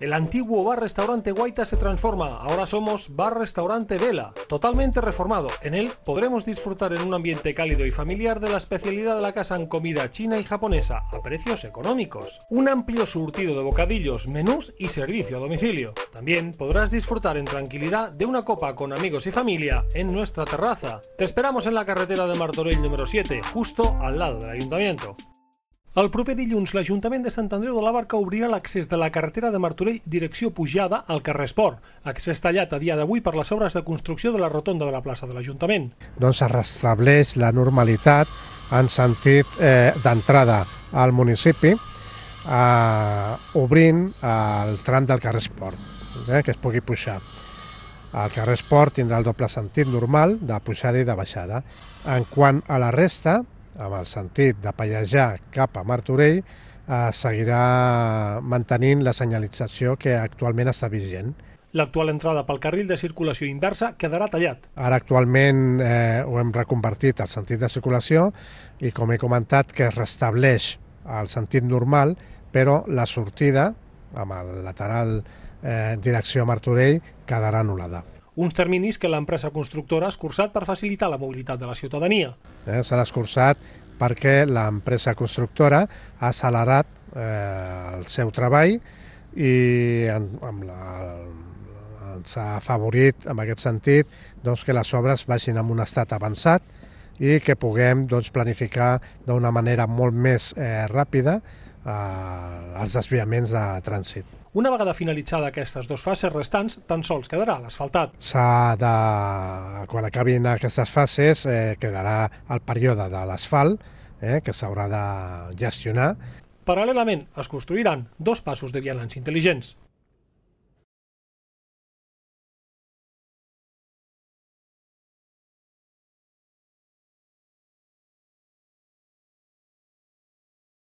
El antiguo bar-restaurante Guaita se transforma, ahora somos bar-restaurante Vela, totalmente reformado. En él podremos disfrutar en un ambiente cálido y familiar de la especialidad de la casa en comida china y japonesa, a precios económicos. Un amplio surtido de bocadillos, menús y servicio a domicilio. También podrás disfrutar en tranquilidad de una copa con amigos y familia en nuestra terraza. Te esperamos en la carretera de Martorell número 7, justo al lado del ayuntamiento. El proper dilluns, l'Ajuntament de Sant Andreu de la Barca obrirà l'accés de la carretera de Martorell direcció pujada al carrer Esport, accés tallat a dia d'avui per les obres de construcció de la rotonda de la plaça de l'Ajuntament. Doncs es restableix la normalitat en sentit eh, d'entrada al municipi, eh, obrint el tram del carrer Esport, eh, que es pugui pujar. El carrer Esport tindrà el doble sentit normal de pujada i de baixada. En quant a la resta, amb el sentit de pallejar cap a Martorell, eh, seguirà mantenint la senyalització que actualment està vigent. L'actual entrada pel carril de circulació inversa quedarà tallat. Ara actualment eh, ho hem reconvertit al sentit de circulació i com he comentat que es restableix al sentit normal, però la sortida amb el lateral eh, direcció a Martorell quedarà anul·lada uns terminis que l'empresa constructora ha escurçat per facilitar la mobilitat de la ciutadania. Eh, S'ha escurçat perquè l'empresa constructora ha accelerat eh, el seu treball i en, amb la, ens ha afavorit en aquest sentit doncs, que les obres vagin en un estat avançat i que puguem doncs, planificar d'una manera molt més eh, ràpida eh, els desviaments de trànsit. Una vegada finalitzada aquestes dues fases restants, tan sols quedarà l'asfaltat. S'ha de... Quan acabin aquestes fases, eh, quedarà el període de l'asfalt, eh, que s'haurà de gestionar. Paral·lelament, es construiran dos passos de vianants intel·ligents.